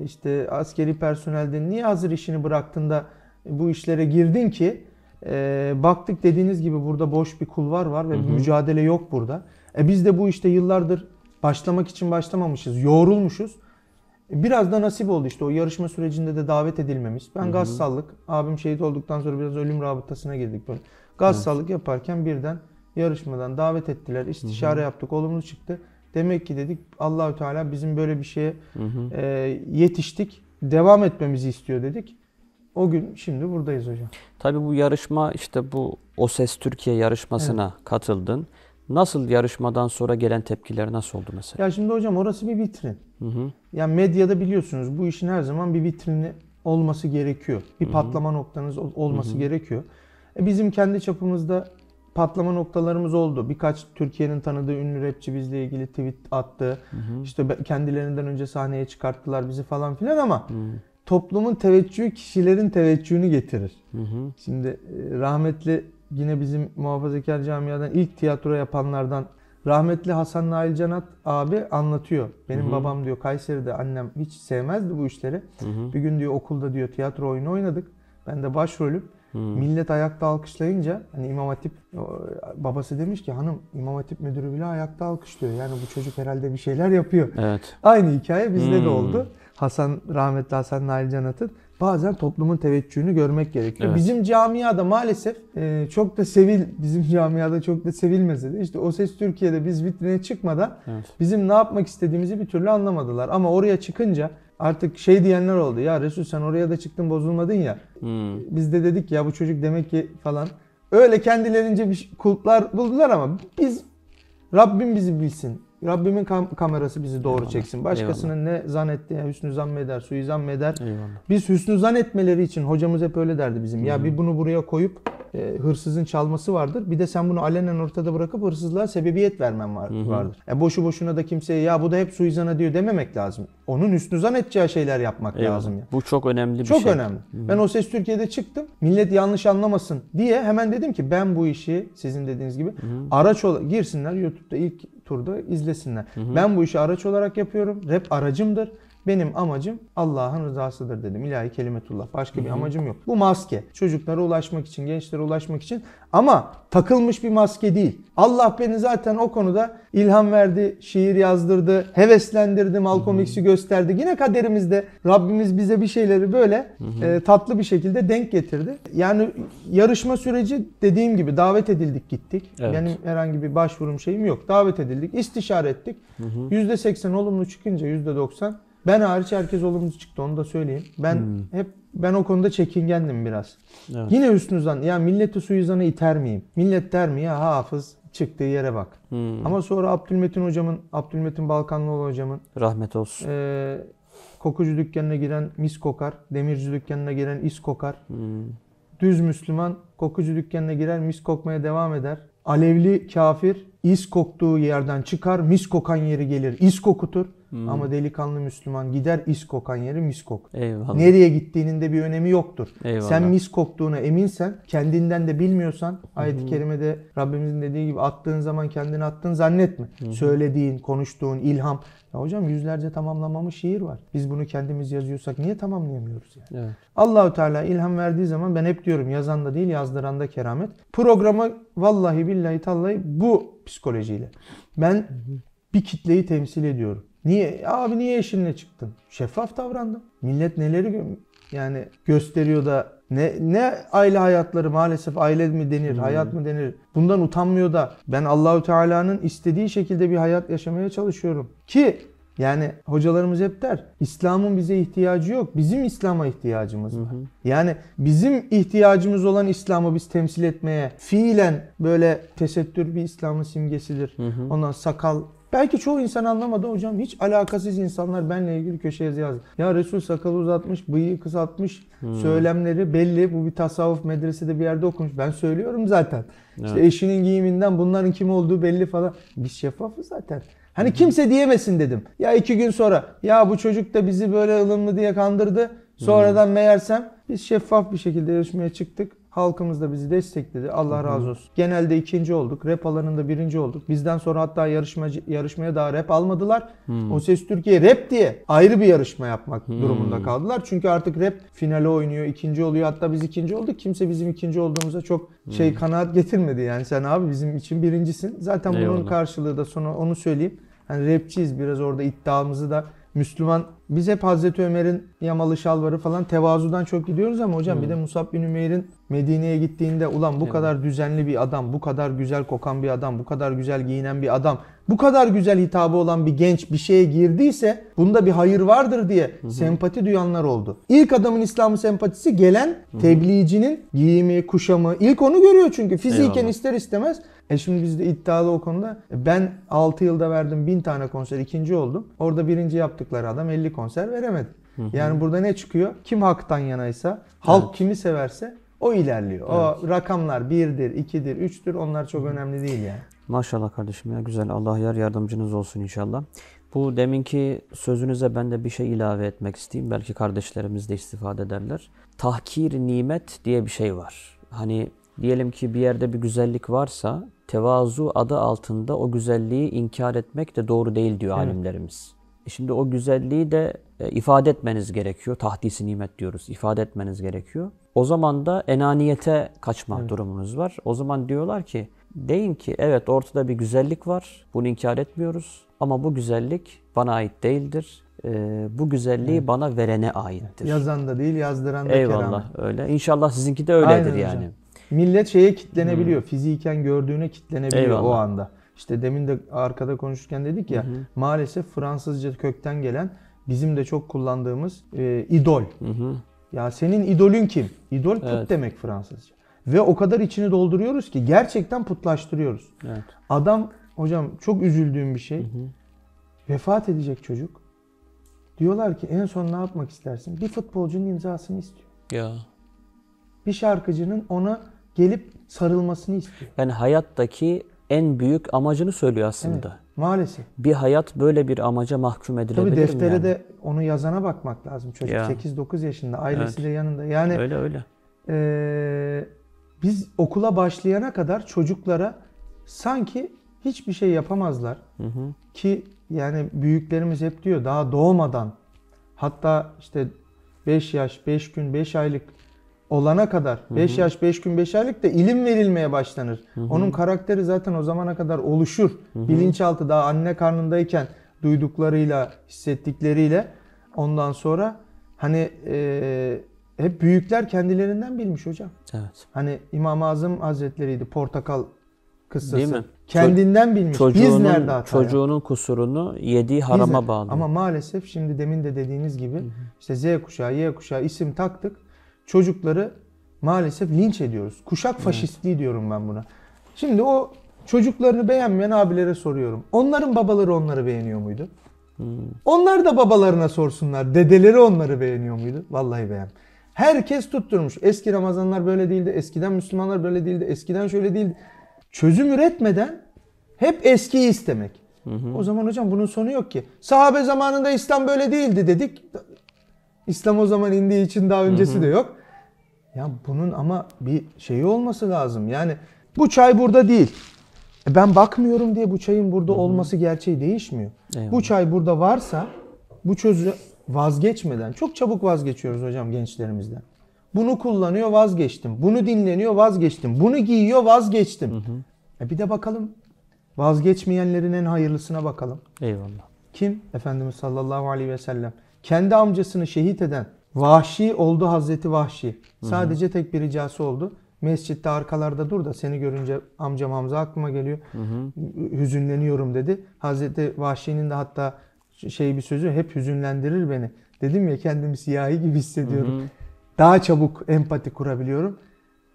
işte askeri personelden niye hazır işini bıraktın da bu işlere girdin ki e, baktık dediğiniz gibi burada boş bir kulvar var ve hı hı. mücadele yok burada. E biz de bu işte yıllardır başlamak için başlamamışız. Yoğrulmuşuz. Biraz da nasip oldu işte o yarışma sürecinde de davet edilmemiş Ben Hı-hı. gaz sallık. Abim şehit olduktan sonra biraz ölüm rabıtasına girdik böyle. Gaz evet. sallık yaparken birden yarışmadan davet ettiler. istişare Hı-hı. yaptık. Olumlu çıktı. Demek ki dedik Allahü Teala bizim böyle bir şeye e, yetiştik. Devam etmemizi istiyor dedik. O gün şimdi buradayız hocam. Tabii bu yarışma işte bu O Ses Türkiye yarışmasına evet. katıldın. Nasıl yarışmadan sonra gelen tepkiler nasıl oldu mesela? Ya şimdi hocam orası bir vitrin. Hı hı. Yani medyada biliyorsunuz bu işin her zaman bir vitrini olması gerekiyor. Bir Hı-hı. patlama noktanız olması Hı-hı. gerekiyor. E bizim kendi çapımızda patlama noktalarımız oldu. Birkaç Türkiye'nin tanıdığı ünlü rapçi bizle ilgili tweet attı. Hı-hı. İşte kendilerinden önce sahneye çıkarttılar bizi falan filan ama Hı-hı. toplumun teveccühü kişilerin teveccühünü getirir. Hı-hı. Şimdi e, rahmetli yine bizim muhafazakar camiadan ilk tiyatro yapanlardan Rahmetli Hasan Nail Canat abi anlatıyor. Benim Hı-hı. babam diyor Kayseri'de annem hiç sevmezdi bu işleri. Hı-hı. Bir gün diyor okulda diyor tiyatro oyunu oynadık. Ben de başrolüm. Hı. Millet ayakta alkışlayınca hani İmam Hatip babası demiş ki hanım İmam Hatip müdürü bile ayakta alkışlıyor. Yani bu çocuk herhalde bir şeyler yapıyor. Evet. Aynı hikaye bizde Hı. de hmm. oldu. Hasan rahmetli Hasan Nail Canat'ın bazen toplumun teveccühünü görmek gerekiyor. Evet. Bizim camiada maalesef e, çok da sevil bizim camiada çok da sevilmezdi. de işte o ses Türkiye'de biz vitrine çıkmadan evet. bizim ne yapmak istediğimizi bir türlü anlamadılar. Ama oraya çıkınca artık şey diyenler oldu. Ya Resul sen oraya da çıktın bozulmadın ya. Hmm. Biz de dedik ya bu çocuk demek ki falan. Öyle kendilerince bir kulplar buldular ama biz Rabbim bizi bilsin. Rabbimin kam- kamerası bizi doğru Eyvallah. çeksin. Başkasının Eyvallah. ne zannetti, yani hüsnü zanmeder, suizam eder. Eyvallah. Biz hüsnü zannetmeleri için hocamız hep öyle derdi bizim. Hı. Ya bir bunu buraya koyup e, hırsızın çalması vardır. Bir de sen bunu alenen ortada bırakıp hırsızlığa sebebiyet vermen var, vardır. E boşu boşuna da kimseye ya bu da hep suizana diyor dememek lazım. Onun hüsnü zannedeceği şeyler yapmak Eyvallah. lazım. Yani. Bu çok önemli bir şey. Çok önemli. Hı. Ben o ses Türkiye'de çıktım. Millet yanlış anlamasın diye hemen dedim ki ben bu işi sizin dediğiniz gibi Hı. araç olarak girsinler YouTube'da ilk turda izlesinler. Hı hı. Ben bu işi araç olarak yapıyorum. Rap aracımdır. Benim amacım Allah'ın rızasıdır dedim. İlahi kelimetullah. Başka bir amacım yok. Bu maske. Çocuklara ulaşmak için, gençlere ulaşmak için ama takılmış bir maske değil. Allah beni zaten o konuda ilham verdi, şiir yazdırdı, heveslendirdi, Malcolm X'i gösterdi. Yine kaderimizde Rabbimiz bize bir şeyleri böyle e, tatlı bir şekilde denk getirdi. Yani yarışma süreci dediğim gibi davet edildik gittik. Evet. Benim herhangi bir başvurum şeyim yok. Davet edildik, istişare ettik. %80 olumlu çıkınca %90 ben hariç herkes olumlu çıktı onu da söyleyeyim. Ben hmm. hep ben o konuda çekingendim biraz. Evet. Yine üstünüzden ya milleti suizana iter miyim? Millet der mi ya hafız çıktığı yere bak. Hmm. Ama sonra Abdülmetin hocamın, Abdülmetin Balkanlıoğlu hocamın rahmet olsun. E, kokucu dükkanına giren mis kokar, demirci dükkanına giren is kokar. Hmm. Düz Müslüman kokucu dükkanına girer, mis kokmaya devam eder. Alevli kafir is koktuğu yerden çıkar, mis kokan yeri gelir, is kokutur. Hmm. Ama delikanlı Müslüman gider is kokan yeri mis kok. Eyvallah. Nereye gittiğinin de bir önemi yoktur. Eyvallah. Sen mis koktuğuna eminsen, kendinden de bilmiyorsan ayet-i kerimede Rabbimizin dediği gibi attığın zaman kendini attın zannetme. Hmm. Söylediğin, konuştuğun, ilham. Ya hocam yüzlerce tamamlamamış şiir var. Biz bunu kendimiz yazıyorsak niye tamamlayamıyoruz yani? Evet. Allahü Teala ilham verdiği zaman ben hep diyorum yazan da değil yazdıran da keramet. Programı vallahi billahi tallahi bu psikolojiyle. Ben bir kitleyi temsil ediyorum. Niye? Abi niye eşinle çıktın? Şeffaf davrandım. Millet neleri gö yani gösteriyor da ne, ne aile hayatları maalesef aile mi denir, hmm. hayat mı denir? Bundan utanmıyor da ben Allahü Teala'nın istediği şekilde bir hayat yaşamaya çalışıyorum. Ki yani hocalarımız hep der İslam'ın bize ihtiyacı yok. Bizim İslam'a ihtiyacımız var. Hı hı. Yani bizim ihtiyacımız olan İslam'ı biz temsil etmeye fiilen böyle tesettür bir İslam'ın simgesidir. Hı hı. Ondan sakal Belki çoğu insan anlamadı hocam hiç alakasız insanlar benle ilgili köşe yazdı. Ya Resul sakalı uzatmış, bıyığı kısaltmış, hmm. söylemleri belli. Bu bir tasavvuf medresede bir yerde okumuş. Ben söylüyorum zaten. Evet. eşinin giyiminden bunların kim olduğu belli falan. Biz şeffafız zaten. Hani hmm. kimse diyemesin dedim. Ya iki gün sonra ya bu çocuk da bizi böyle ılımlı diye kandırdı. Sonradan hmm. meğersem biz şeffaf bir şekilde yarışmaya çıktık. Halkımız da bizi destekledi. Allah Hı-hı. razı olsun. Genelde ikinci olduk. Rap alanında birinci olduk. Bizden sonra hatta yarışma yarışmaya daha rap almadılar. Hı-hı. O Ses Türkiye rap diye ayrı bir yarışma yapmak Hı-hı. durumunda kaldılar. Çünkü artık rap finale oynuyor, ikinci oluyor. Hatta biz ikinci olduk. Kimse bizim ikinci olduğumuza çok şey Hı-hı. kanaat getirmedi. Yani sen abi bizim için birincisin. Zaten Eyvallah. bunun karşılığı da sonra onu söyleyeyim. Hani rapçiyiz biraz orada iddiamızı da Müslüman biz hep Hazreti Ömer'in yamalı şalvarı falan tevazudan çok gidiyoruz ama hocam hmm. bir de hmm. Musab bin Ümeyr'in Medine'ye gittiğinde ulan bu evet. kadar düzenli bir adam, bu kadar güzel kokan bir adam, bu kadar güzel giyinen bir adam, bu kadar güzel hitabı olan bir genç bir şeye girdiyse bunda bir hayır vardır diye hı sempati duyanlar oldu. İlk adamın İslam'ı sempatisi gelen tebliğcinin giyimi, kuşamı ilk onu görüyor çünkü fiziken Eyvallah. ister istemez e şimdi biz de iddialı o konuda. E, ben 6 yılda verdim 1000 tane konser ikinci oldum. Orada birinci yaptıkları adam 50 konser veremedi. Hı hı. Yani burada ne çıkıyor? Kim haktan yanaysa, halk evet. kimi severse o ilerliyor. O rakamlar birdir, ikidir, üçtür onlar çok önemli değil yani. Maşallah kardeşim ya güzel. Allah yar yardımcınız olsun inşallah. Bu deminki sözünüze ben de bir şey ilave etmek isteyeyim. Belki kardeşlerimiz de istifade ederler. Tahkir nimet diye bir şey var. Hani Diyelim ki bir yerde bir güzellik varsa tevazu adı altında o güzelliği inkar etmek de doğru değil diyor evet. alimlerimiz. E şimdi o güzelliği de e, ifade etmeniz gerekiyor. Tahdisi nimet diyoruz. İfade etmeniz gerekiyor. O zaman da enaniyete kaçma evet. durumunuz var. O zaman diyorlar ki deyin ki evet ortada bir güzellik var. Bunu inkar etmiyoruz. Ama bu güzellik bana ait değildir. Ee, bu güzelliği evet. bana verene aittir. Yazan da değil yazdıran da Eyvallah keramet. öyle. İnşallah sizinki de öyledir Aynen yani. Hocam. Millet şeye kitlenebiliyor. Hmm. Fiziken gördüğüne kitlenebiliyor Eyvallah. o anda. İşte demin de arkada konuşurken dedik ya hı maalesef Fransızca kökten gelen bizim de çok kullandığımız e, idol. Hı Ya senin idolün kim? İdol put evet. demek Fransızca. Ve o kadar içini dolduruyoruz ki gerçekten putlaştırıyoruz. Evet. Adam hocam çok üzüldüğüm bir şey. Hı hı. Vefat edecek çocuk. Diyorlar ki en son ne yapmak istersin? Bir futbolcunun imzasını istiyor. Ya. Bir şarkıcının ona gelip sarılmasını istiyor. Yani hayattaki en büyük amacını söylüyor aslında. Evet, maalesef. Bir hayat böyle bir amaca mahkum edilebilir Tabii deftere yani? de onu yazana bakmak lazım. Çocuk ya. 8-9 yaşında, ailesi evet. de yanında. Yani öyle öyle. E, biz okula başlayana kadar çocuklara sanki hiçbir şey yapamazlar. Hı hı. Ki yani büyüklerimiz hep diyor daha doğmadan hatta işte 5 yaş, 5 gün, 5 aylık olana kadar 5 yaş 5 gün 5 aylık da ilim verilmeye başlanır. Hı hı. Onun karakteri zaten o zamana kadar oluşur. Hı hı. Bilinçaltı daha anne karnındayken duyduklarıyla, hissettikleriyle ondan sonra hani e, hep büyükler kendilerinden bilmiş hocam. Evet. Hani İmam Azam Hazretleri'ydi portakal kıssası. Değil mi? Kendinden Ço- bilmiş. Çocuğunun, Biz nerede hata Çocuğunun yani? kusurunu yediği harama bağlı. Ama maalesef şimdi demin de dediğiniz gibi hı hı. işte Z kuşağı, Y kuşağı isim taktık çocukları maalesef linç ediyoruz. Kuşak faşistliği diyorum ben buna. Şimdi o çocuklarını beğenmeyen abilere soruyorum. Onların babaları onları beğeniyor muydu? Hmm. Onlar da babalarına sorsunlar. Dedeleri onları beğeniyor muydu? Vallahi beğen. Herkes tutturmuş. Eski Ramazanlar böyle değildi. Eskiden Müslümanlar böyle değildi. Eskiden şöyle değildi. Çözüm üretmeden hep eskiyi istemek. Hı hı. O zaman hocam bunun sonu yok ki. Sahabe zamanında İslam böyle değildi dedik. İslam o zaman indiği için daha öncesi hı hı. de yok. Ya bunun ama bir şeyi olması lazım. Yani bu çay burada değil. E ben bakmıyorum diye bu çayın burada Hı-hı. olması gerçeği değişmiyor. Eyvallah. Bu çay burada varsa bu çözü vazgeçmeden çok çabuk vazgeçiyoruz hocam gençlerimizden. Bunu kullanıyor vazgeçtim. Bunu dinleniyor vazgeçtim. Bunu giyiyor vazgeçtim. Hı hı. E bir de bakalım vazgeçmeyenlerin en hayırlısına bakalım. Eyvallah. Kim? Efendimiz sallallahu aleyhi ve sellem kendi amcasını şehit eden Vahşi oldu Hazreti Vahşi. Sadece tek bir ricası oldu. Mescitte arkalarda dur da seni görünce amcam Hamza aklıma geliyor. Hüzünleniyorum dedi. Hazreti Vahşi'nin de hatta şey bir sözü hep hüzünlendirir beni. Dedim ya kendimi siyahi gibi hissediyorum. Daha çabuk empati kurabiliyorum.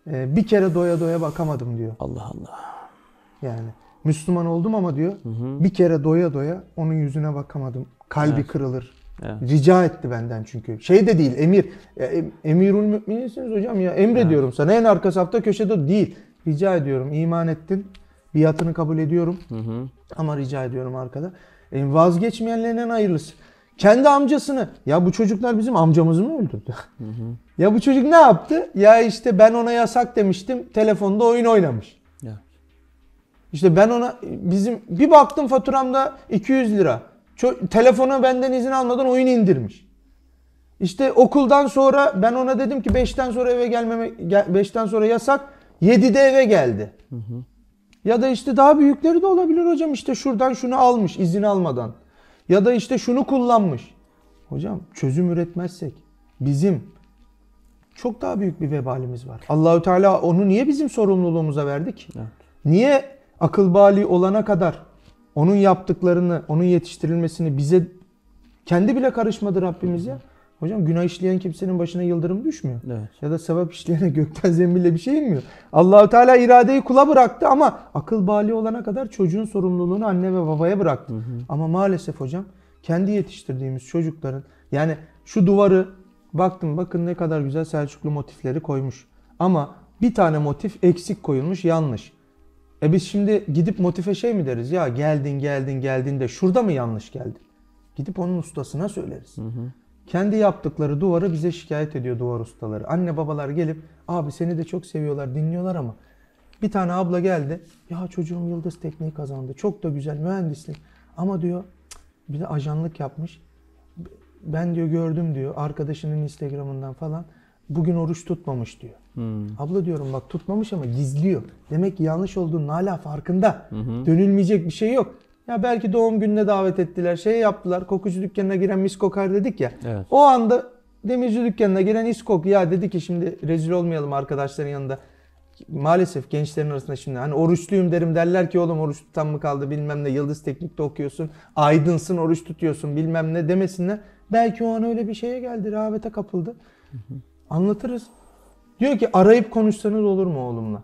Ee, bir kere doya doya bakamadım diyor. Allah Allah. Yani Müslüman oldum ama diyor hı hı. bir kere doya doya onun yüzüne bakamadım. Kalbi evet. kırılır Evet. Rica etti benden çünkü. Şey de değil emir. Em, emirul mümininsiniz hocam ya emrediyorum evet. sana. En arka safta köşede değil. Rica ediyorum iman ettin. Biatını kabul ediyorum. Hı hı. Ama rica ediyorum arkada. E, vazgeçmeyenlerin en hayırlısı. Kendi amcasını. Ya bu çocuklar bizim amcamızı mı öldürdü? Hı hı. ya bu çocuk ne yaptı? Ya işte ben ona yasak demiştim. Telefonda oyun oynamış. Ya. İşte ben ona bizim bir baktım faturamda 200 lira telefona benden izin almadan oyun indirmiş. İşte okuldan sonra ben ona dedim ki 5'ten sonra eve gelmeme 5'ten sonra yasak. 7'de eve geldi. Hı hı. Ya da işte daha büyükleri de olabilir hocam. İşte şuradan şunu almış izin almadan. Ya da işte şunu kullanmış. Hocam çözüm üretmezsek bizim çok daha büyük bir vebalimiz var. Allahü Teala onu niye bizim sorumluluğumuza verdik? Evet. Niye akıl bali olana kadar onun yaptıklarını, onun yetiştirilmesini bize kendi bile karışmadı Rabbimiz ya. Hocam günah işleyen kimsenin başına yıldırım düşmüyor. Evet. Ya da sevap işleyene gökten zeminle bir şey inmiyor. Allahu Teala iradeyi kula bıraktı ama akıl bali olana kadar çocuğun sorumluluğunu anne ve babaya bıraktı. Hı hı. Ama maalesef hocam kendi yetiştirdiğimiz çocukların yani şu duvarı baktım bakın ne kadar güzel Selçuklu motifleri koymuş. Ama bir tane motif eksik koyulmuş yanlış. E biz şimdi gidip motife şey mi deriz? Ya geldin geldin geldin de şurada mı yanlış geldin? Gidip onun ustasına söyleriz. Hı hı. Kendi yaptıkları duvarı bize şikayet ediyor duvar ustaları. Anne babalar gelip abi seni de çok seviyorlar dinliyorlar ama bir tane abla geldi. Ya çocuğum yıldız tekniği kazandı. Çok da güzel mühendislik. Ama diyor bir de ajanlık yapmış. Ben diyor gördüm diyor arkadaşının Instagram'ından falan. Bugün oruç tutmamış diyor. Hmm. Abla diyorum bak tutmamış ama gizliyor. Demek ki yanlış olduğunun hala farkında. Hı Dönülmeyecek bir şey yok. Ya belki doğum gününe davet ettiler, şey yaptılar. Kokucu dükkanına giren mis kokar dedik ya. Evet. O anda demirci dükkanına giren iskok ya dedi ki şimdi rezil olmayalım arkadaşların yanında. Maalesef gençlerin arasında şimdi hani oruçluyum derim derler ki oğlum oruç tutan mı kaldı bilmem ne yıldız teknikte okuyorsun aydınsın oruç tutuyorsun bilmem ne demesinler. Belki o an öyle bir şeye geldi rehavete kapıldı. Hı hı. Anlatırız. Diyor ki arayıp konuşsanız olur mu oğlumla?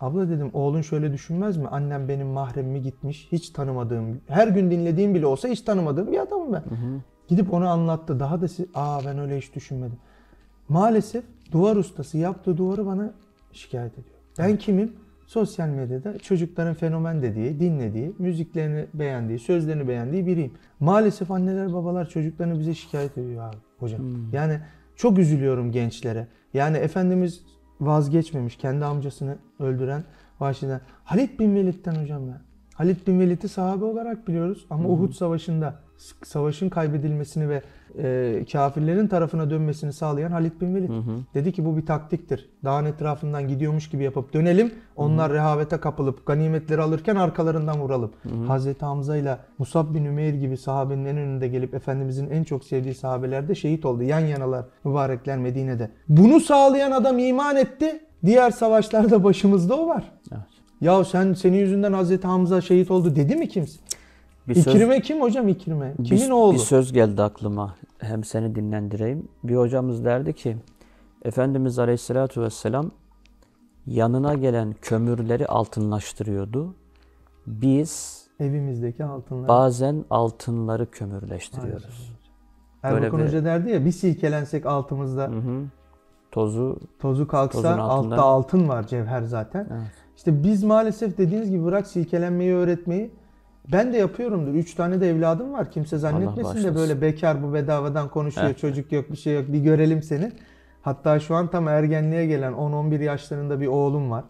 Abla dedim oğlun şöyle düşünmez mi? Annem benim mahremimi gitmiş hiç tanımadığım, her gün dinlediğim bile olsa hiç tanımadığım bir adamım ben. Hı hı. Gidip onu anlattı. Daha da siz, aa ben öyle hiç düşünmedim. Maalesef duvar ustası yaptığı duvarı bana şikayet ediyor. Ben hı. kimim? Sosyal medyada çocukların fenomen dediği, dinlediği, müziklerini beğendiği, sözlerini beğendiği biriyim. Maalesef anneler babalar çocuklarını bize şikayet ediyor abi hocam. Hmm. Yani çok üzülüyorum gençlere. Yani Efendimiz vazgeçmemiş kendi amcasını öldüren vahşiden. Halit bin Velid'den hocam ya. Halit bin Velid'i sahabe olarak biliyoruz ama Uhud Savaşı'nda savaşın kaybedilmesini ve e, kafirlerin tarafına dönmesini sağlayan Halid bin Velid. Hı hı. Dedi ki bu bir taktiktir. Dağın etrafından gidiyormuş gibi yapıp dönelim. Onlar hı hı. rehavete kapılıp ganimetleri alırken arkalarından vuralım. Hı hı. Hazreti Hamza ile Musab bin Ümeyr gibi sahabenin en önünde gelip Efendimizin en çok sevdiği sahabeler de şehit oldu. Yan yanalar mübarekler Medine'de. Bunu sağlayan adam iman etti. Diğer savaşlarda başımızda o var. Evet. Ya sen senin yüzünden Hazreti Hamza şehit oldu dedi mi kimse? Bir İkrime kim hocam İkrime? Kimin bir, oğlu? Bir söz geldi aklıma. Hem seni dinlendireyim. Bir hocamız derdi ki Efendimiz Aleyhisselatü Vesselam yanına gelen kömürleri altınlaştırıyordu. Biz evimizdeki altınları bazen altınları kömürleştiriyoruz. Erbakan Hoca derdi ya bir silkelensek altımızda hı hı. tozu tozu kalksa altta altın var cevher zaten. Evet. İşte biz maalesef dediğiniz gibi bırak silkelenmeyi öğretmeyi ben de yapıyorumdur. Üç tane de evladım var. Kimse zannetmesin de böyle bekar bu bedavadan konuşuyor. Çocuk yok bir şey yok. Bir görelim seni. Hatta şu an tam ergenliğe gelen 10-11 yaşlarında bir oğlum var.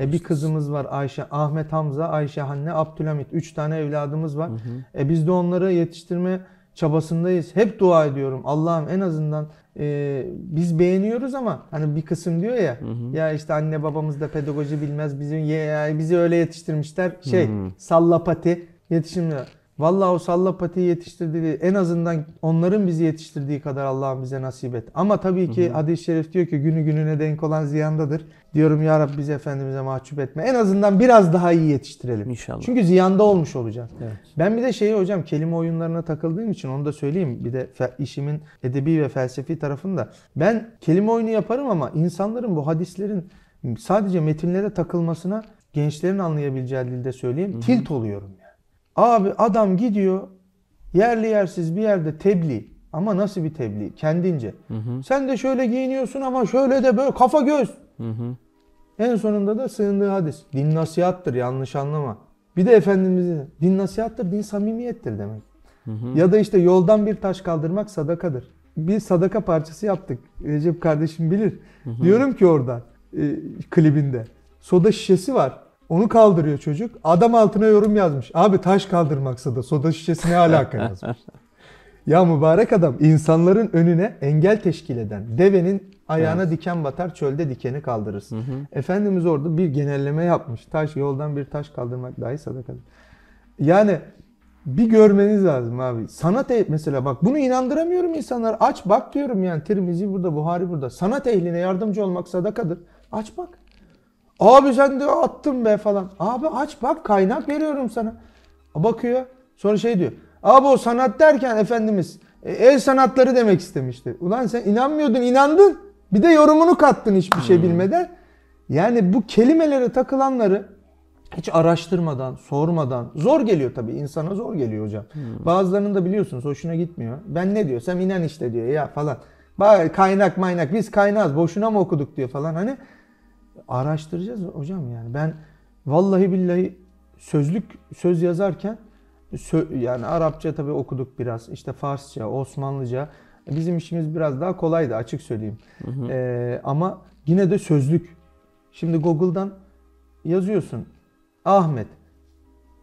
e, bir kızımız var Ayşe, Ahmet Hamza, Ayşe Hanne, Abdülhamit. Üç tane evladımız var. Hı hı. E, biz de onları yetiştirme çabasındayız. Hep dua ediyorum. Allah'ım en azından e, biz beğeniyoruz ama hani bir kısım diyor ya hı hı. ya işte anne babamız da pedagoji bilmez Bizim ya, bizi öyle yetiştirmişler. Şey hı hı. sallapati yetişimler. Vallahi o sallapatiyi yetiştirdiği en azından onların bizi yetiştirdiği kadar Allah'ım bize nasip et. Ama tabii ki hadis-i şerif diyor ki günü gününe denk olan ziyandadır. Diyorum ya Rabbi bizi Efendimiz'e mahcup etme. En azından biraz daha iyi yetiştirelim. İnşallah. Çünkü ziyanda olmuş olacağız. Evet. Ben bir de şeyi hocam kelime oyunlarına takıldığım için onu da söyleyeyim. Bir de işimin edebi ve felsefi tarafında. Ben kelime oyunu yaparım ama insanların bu hadislerin sadece metinlere takılmasına gençlerin anlayabileceği dilde söyleyeyim. Hı hı. Tilt oluyorum. Abi adam gidiyor yerli yersiz bir yerde tebliğ. Ama nasıl bir tebliğ? Kendince. Hı hı. Sen de şöyle giyiniyorsun ama şöyle de böyle kafa göz. Hı hı. En sonunda da sığındığı hadis. Din nasihattır yanlış anlama. Bir de Efendimiz'in din nasihattır, din samimiyettir demek. Hı hı. Ya da işte yoldan bir taş kaldırmak sadakadır. Bir sadaka parçası yaptık. Recep kardeşim bilir. Hı hı. Diyorum ki orada e, klibinde. Soda şişesi var. Onu kaldırıyor çocuk. Adam altına yorum yazmış. Abi taş kaldırmaksa da soda şişesi ne alaka yazmış. ya mübarek adam insanların önüne engel teşkil eden devenin ayağına evet. diken batar çölde dikeni kaldırırsın. Hı hı. Efendimiz orada bir genelleme yapmış. Taş yoldan bir taş kaldırmak dahi sadakadır. Yani bir görmeniz lazım abi. Sanat e mesela bak bunu inandıramıyorum insanlar. Aç bak diyorum yani Tirmizi burada, Buhari burada. Sanat ehline yardımcı olmak sadakadır. Aç bak. Abi sen diyor attın be falan. Abi aç bak kaynak veriyorum sana. Bakıyor. Sonra şey diyor. Abi o sanat derken Efendimiz e, el sanatları demek istemişti. Ulan sen inanmıyordun inandın. Bir de yorumunu kattın hiçbir şey hmm. bilmeden. Yani bu kelimelere takılanları hiç araştırmadan, sormadan zor geliyor tabii insana zor geliyor hocam. Hmm. Bazılarının da biliyorsunuz hoşuna gitmiyor. Ben ne diyorsam inan işte diyor ya falan. Bak kaynak maynak biz kaynağız boşuna mı okuduk diyor falan hani. Araştıracağız hocam yani. Ben vallahi billahi sözlük söz yazarken sö yani Arapça tabii okuduk biraz. işte Farsça, Osmanlıca. Bizim işimiz biraz daha kolaydı açık söyleyeyim. Hı hı. Ee, ama yine de sözlük. Şimdi Google'dan yazıyorsun Ahmet.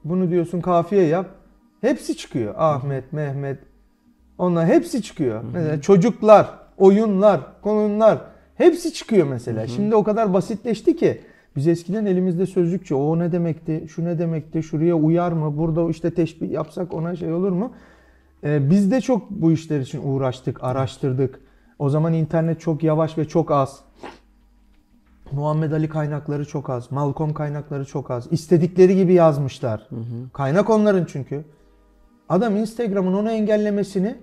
Bunu diyorsun kafiye yap. Hepsi çıkıyor. Ahmet, Mehmet. Onlar hepsi çıkıyor. Hı hı. Mesela çocuklar, oyunlar, konular. Hepsi çıkıyor mesela. Hı hı. Şimdi o kadar basitleşti ki. Biz eskiden elimizde sözlükçe o ne demekti, şu ne demekti, şuraya uyar mı, burada işte teşbih yapsak ona şey olur mu? Ee, biz de çok bu işler için uğraştık, araştırdık. O zaman internet çok yavaş ve çok az. Muhammed Ali kaynakları çok az, Malcolm kaynakları çok az. İstedikleri gibi yazmışlar. Hı hı. Kaynak onların çünkü. Adam Instagram'ın onu engellemesini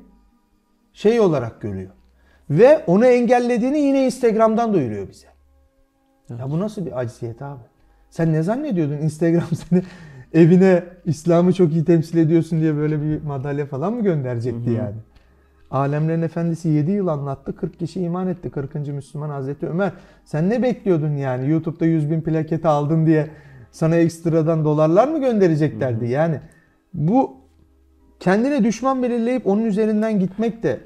şey olarak görüyor. Ve onu engellediğini yine Instagram'dan duyuruyor bize. Evet. Ya bu nasıl bir acziyet abi? Sen ne zannediyordun Instagram seni evine İslam'ı çok iyi temsil ediyorsun diye böyle bir madalya falan mı gönderecekti Hı-hı. yani? Alemlerin Efendisi 7 yıl anlattı. 40 kişi iman etti. 40. Müslüman Hazreti Ömer. Sen ne bekliyordun yani? YouTube'da 100 bin plaketi aldın diye sana ekstradan dolarlar mı göndereceklerdi? Hı hı. Yani bu kendine düşman belirleyip onun üzerinden gitmek de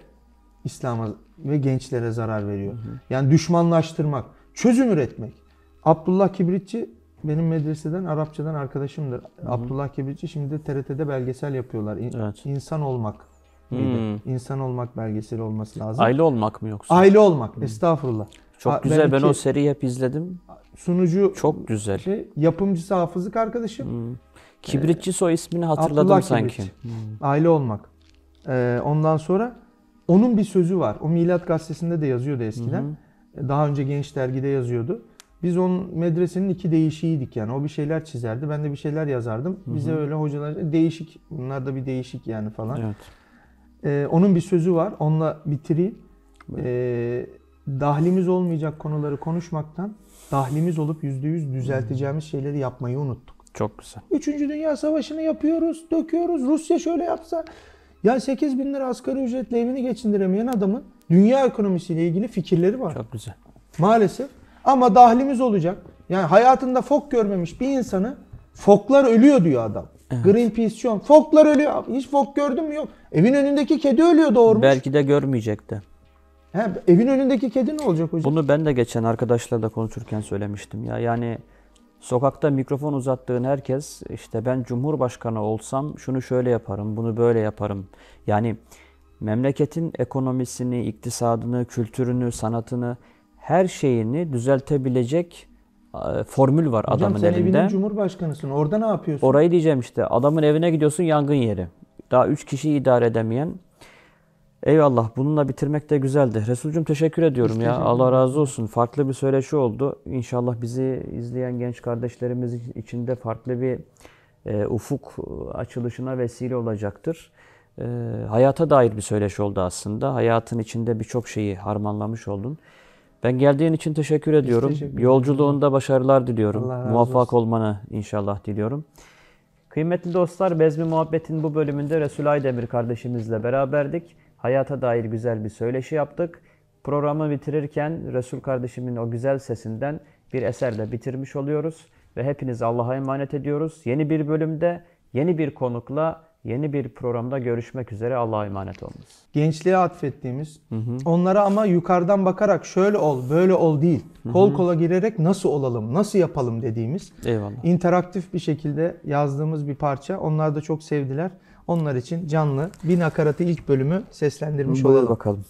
İslam'a ve gençlere zarar veriyor. Hı hı. Yani düşmanlaştırmak, çözüm üretmek. Abdullah Kibritçi benim medreseden Arapçadan arkadaşımdır. Hı hı. Abdullah Kibritçi şimdi de TRT'de belgesel yapıyorlar. İn, evet. İnsan olmak. Hmm. İnsan olmak belgeseli olması lazım. Aile olmak mı yoksa? Aile olmak. Hmm. Estağfurullah. Çok ha, güzel. Ben, ben o seriyi hep izledim. Sunucu çok güzel. Şey, yapımcısı hafızlık arkadaşım. Hmm. Ee, Kibritçi ee, soy ismini hatırladım Abdullah sanki. Hmm. Aile olmak. Ee, ondan sonra onun bir sözü var. O Milat Gazetesi'nde de yazıyordu eskiden. Hı hı. Daha önce Genç Dergi'de yazıyordu. Biz onun medresenin iki değişiydik yani. O bir şeyler çizerdi, ben de bir şeyler yazardım. Hı hı. Bize öyle hocalar değişik, bunlar da bir değişik yani falan. Evet. Ee, onun bir sözü var, onunla bitireyim. Ee, dahlimiz olmayacak konuları konuşmaktan dahlimiz olup yüzde yüz düzelteceğimiz şeyleri yapmayı unuttuk. Çok güzel. Üçüncü Dünya Savaşı'nı yapıyoruz, döküyoruz. Rusya şöyle yapsa, ya 8 bin lira asgari ücretle evini geçindiremeyen adamın dünya ekonomisiyle ilgili fikirleri var. Çok güzel. Maalesef. Ama dahlimiz olacak. Yani hayatında fok görmemiş bir insanı foklar ölüyor diyor adam. Evet. Greenpeace şu foklar ölüyor. Hiç fok gördün mü? Yok. Evin önündeki kedi ölüyor doğurmuş. Belki de görmeyecekti. He, evin önündeki kedi ne olacak hocam? Bunu ben de geçen arkadaşlarla konuşurken söylemiştim ya. Yani Sokakta mikrofon uzattığın herkes işte ben cumhurbaşkanı olsam şunu şöyle yaparım, bunu böyle yaparım. Yani memleketin ekonomisini, iktisadını, kültürünü, sanatını her şeyini düzeltebilecek e, formül var Hocam, adamın sen elinde. Evinin cumhurbaşkanısın. Orada ne yapıyorsun? Orayı diyeceğim işte. Adamın evine gidiyorsun yangın yeri. Daha üç kişi idare edemeyen Eyvallah bununla bitirmek de güzeldi. Resulcüm teşekkür ediyorum Biz ya. Teşekkür Allah razı olsun. Farklı bir söyleşi oldu. İnşallah bizi izleyen genç kardeşlerimiz içinde farklı bir e, ufuk e, açılışına vesile olacaktır. E, hayata dair bir söyleşi oldu aslında. Hayatın içinde birçok şeyi harmanlamış oldun. Ben geldiğin için teşekkür ediyorum. Teşekkür Yolculuğunda başarılar diliyorum. Muvaffak olsun. olmanı inşallah diliyorum. Kıymetli dostlar, Bezmi Muhabbet'in bu bölümünde Resul Aydemir kardeşimizle beraberdik hayata dair güzel bir söyleşi yaptık. Programı bitirirken Resul kardeşimin o güzel sesinden bir eserle bitirmiş oluyoruz ve hepinizi Allah'a emanet ediyoruz. Yeni bir bölümde, yeni bir konukla, yeni bir programda görüşmek üzere. Allah'a emanet olunuz. Gençliğe atfettiğimiz, hı hı. onlara ama yukarıdan bakarak şöyle ol, böyle ol değil, hı hı. kol kola girerek nasıl olalım, nasıl yapalım dediğimiz, Eyvallah. interaktif bir şekilde yazdığımız bir parça. Onlar da çok sevdiler. Onlar için canlı bir nakaratı ilk bölümü seslendirmiş Buyur olalım. bakalım.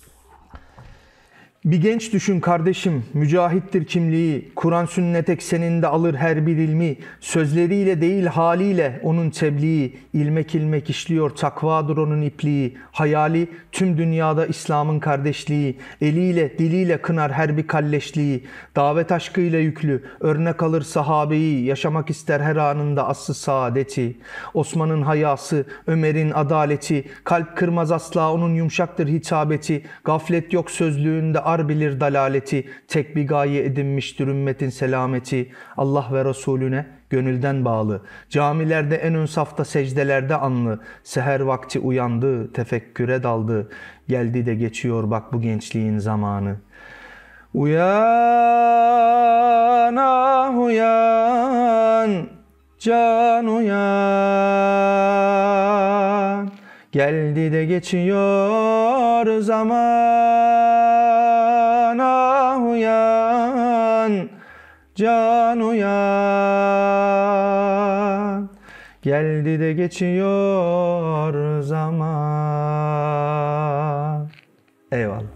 Bir genç düşün kardeşim, mücahittir kimliği, Kur'an sünnet ekseninde alır her bir ilmi, sözleriyle değil haliyle onun tebliği, ilmek ilmek işliyor takvadır onun ipliği, hayali tüm dünyada İslam'ın kardeşliği, eliyle diliyle kınar her bir kalleşliği, davet aşkıyla yüklü, örnek alır sahabeyi, yaşamak ister her anında aslı saadeti, Osman'ın hayası, Ömer'in adaleti, kalp kırmaz asla onun yumuşaktır hitabeti, gaflet yok sözlüğünde ar bilir dalaleti, tek bir gaye edinmiştir ümmetin selameti. Allah ve Resulüne gönülden bağlı. Camilerde en ön safta secdelerde anlı. Seher vakti uyandı, tefekküre daldı. Geldi de geçiyor bak bu gençliğin zamanı. Uyan ah uyan, can uyan. Geldi de geçiyor zaman ah uyan can uyan Geldi de geçiyor zaman Eyvallah.